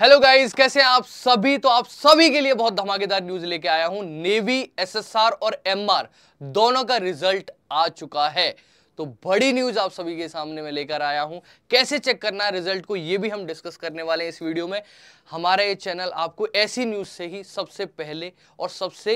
hello guys कैसे हैं आप सभी तो आप सभी के लिए बहुत धमाकेदार न्यूज लेके आया हूं नेवी एसएसआर और एमआर दोनों का रिजल्ट आ चुका है तो बड़ी न्यूज आप सभी के सामने मैं लेकर आया हूं कैसे चेक करना है रिजल्ट को ये भी हम डिस्कस करने वाले हैं इस वीडियो में हमारा ये चैनल आपको ऐसी न्यूज से ही सबसे पहले और सबसे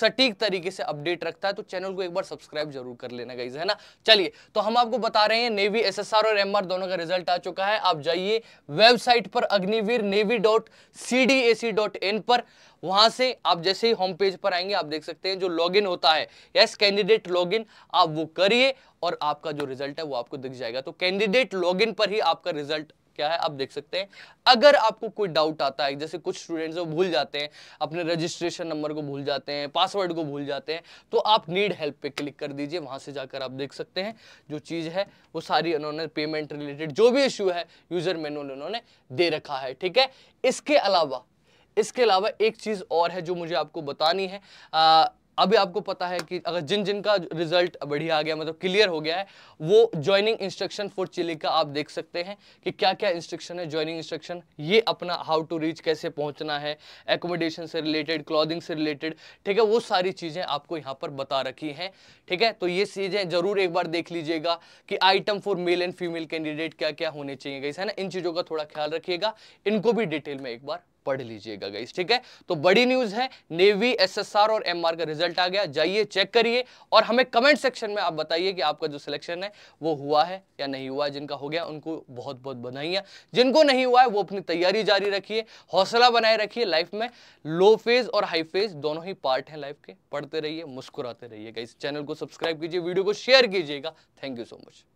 सटीक तरीके से अपडेट रखता है तो चैनल को एक बार सब्सक्राइब जरूर कर लेना गाइज है ना चलिए तो हम आपको बता रहे हैं नेवी एस और एम दोनों का रिजल्ट आ चुका है आप जाइए वेबसाइट पर Agniveer navy dot C D A C dot in पर वहां से आप जैसे ही होम पेज पर आएंगे आप देख सकते हैं जो लॉगिन होता है यस कैंडिडेट लॉगिन आप वो करिए और आपका जो रिजल्ट है वो आपको दिख जाएगा तो कैंडिडेट लॉगिन पर ही आपका रिजल्ट क्या है आप देख सकते हैं अगर आपको कोई डाउट आता है जैसे कुछ स्टूडेंट्स वो भूल जाते हैं अपने रजिस्ट्रेशन नंबर को भूल जाते हैं पासवर्ड को भूल जाते हैं तो आप नीड हेल्प पे क्लिक कर दीजिए वहां से जाकर आप देख सकते हैं जो चीज़ है वो सारी उन्होंने पेमेंट रिलेटेड जो भी इश्यू है यूज़र मैनुअल उन्होंने दे रखा है ठीक है इसके अलावा इसके अलावा एक चीज़ और है जो मुझे आपको बतानी है आ, अभी आपको पता है कि अगर जिन जिन का रिजल्ट बढ़िया आ गया मतलब क्लियर हो गया है वो ज्वाइनिंग इंस्ट्रक्शन फॉर चिली का आप देख सकते हैं कि क्या क्या इंस्ट्रक्शन है ज्वाइनिंग इंस्ट्रक्शन ये अपना हाउ टू रीच कैसे पहुंचना है एकोमोडेशन से रिलेटेड क्लॉदिंग से रिलेटेड ठीक है वो सारी चीज़ें आपको यहाँ पर बता रखी हैं ठीक है तो ये चीज़ें ज़रूर एक बार देख लीजिएगा कि item for male and female candidate क्या क्या होने चाहिए गई है ना इन चीज़ों का थोड़ा ख्याल रखिएगा इनको भी डिटेल में एक बार पढ़ लीजिएगा गाइस ठीक है तो बड़ी न्यूज है नेवी एसएसआर और एमआर का रिजल्ट आ गया जाइए चेक करिए और हमें कमेंट सेक्शन में आप बताइए कि आपका जो सिलेक्शन है वो हुआ है या नहीं हुआ जिनका हो गया उनको बहुत बहुत बधाइयाँ जिनको नहीं हुआ है वो अपनी तैयारी जारी रखिए हौसला बनाए रखिए लाइफ में लो फेज और हाई फेज दोनों ही पार्ट हैं लाइफ के पढ़ते रहिए मुस्कुराते रहिए गाइस चैनल को सब्सक्राइब कीजिए वीडियो को शेयर कीजिएगा थैंक यू सो मच